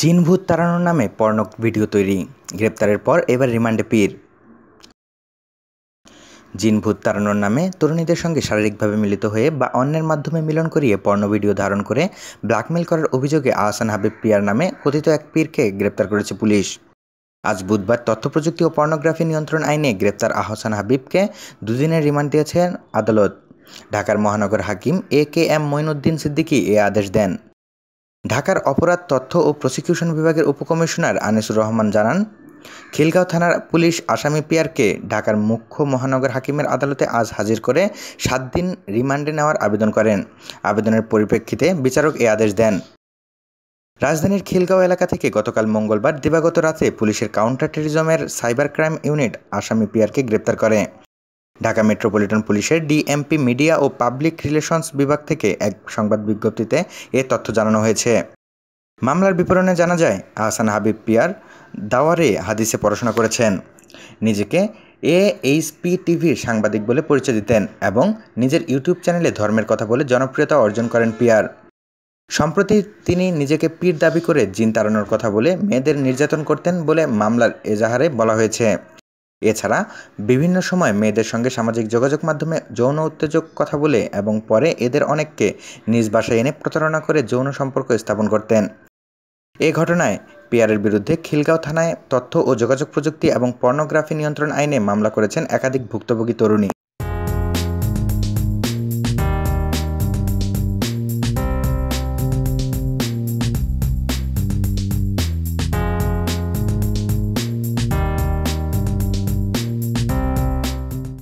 জিনভূত তাড়ানোর নামে পর্ণ ভিডিও তৈরি গ্রেপ্তারের পর এবার রিমান্ডে পীর জিনভূত তাড়ানোর নামে তরুণীদের সঙ্গে শারীরিকভাবে মিলিত হয়ে বা অন্যের মাধ্যমে মিলন করিয়ে পর্ণ ভিডিও ধারণ করে ব্ল্যাকমেল করার অভিযোগে আহসান হাবিব পিয়ার নামে কথিত এক পীরকে গ্রেপ্তার করেছে পুলিশ আজ বুধবার তথ্যপ্রযুক্তি ও পর্নোগ্রাফি নিয়ন্ত্রণ আইনে গ্রেপ্তার আহসান হাবিবকে দুদিনের রিমান্ড দিয়েছেন আদালত ঢাকার মহানগর হাকিম A K M Moinuddin Siddiqui এ আদেশ দেন ঢাকার অপরাধ তথ্য ও প্রসিকিউশন বিভাগের উপকমিশনার আনিসুর রহমান জানান খিলগাঁও থানার পুলিশ আসামি পিয়ারকে ঢাকার মুখ্য মহানগর হাকিমের আদালতে আজ হাজির করে সাত দিন রিমান্ডে নেওয়ার আবেদন করেন আবেদনের পরিপ্রেক্ষিতে বিচারক এ আদেশ দেন রাজধানীর খিলগাঁও এলাকা থেকে গতকাল মঙ্গলবার দিবাগত রাতে পুলিশের কাউন্টার টেরিজমের সাইবার ক্রাইম ইউনিট আসামি পিয়ারকে গ্রেপ্তার করে ঢাকা মেট্রোপলিটন পুলিশের ডিএমপি মিডিয়া ও পাবলিক রিলেশনস বিভাগ থেকে এক সংবাদ বিজ্ঞপ্তিতে এ তথ্য জানানো হয়েছে মামলার বিবরণে জানা যায় আহসান হাবিব পিয়ার দাওয়ারে হাদিসে পড়াশোনা করেছেন নিজেকে এ এইচপি টিভির সাংবাদিক বলে পরিচয় দিতেন এবং নিজের ইউটিউব চ্যানেলে ধর্মের কথা বলে জনপ্রিয়তা অর্জন করেন পিয়ার সম্প্রতি তিনি নিজেকে পীর দাবি করে জিন তাড়ানোর কথা বলে মেয়েদের নির্যাতন করতেন বলে মামলার এজাহারে বলা হয়েছে এছাড়া বিভিন্ন সময় মেয়েদের সঙ্গে সামাজিক যোগাযোগ মাধ্যমে যৌন উত্তেজক কথা বলে এবং পরে এদের অনেককে নিজ বাসায় এনে প্রতারণা করে যৌন সম্পর্ক স্থাপন করতেন এ ঘটনায় পিয়ারের বিরুদ্ধে খিলগাঁও থানায় তথ্য ও যোগাযোগ প্রযুক্তি এবং পর্নোগ্রাফি নিয়ন্ত্রণ আইনে মামলা করেছেন একাধিক ভুক্তভোগী তরুণী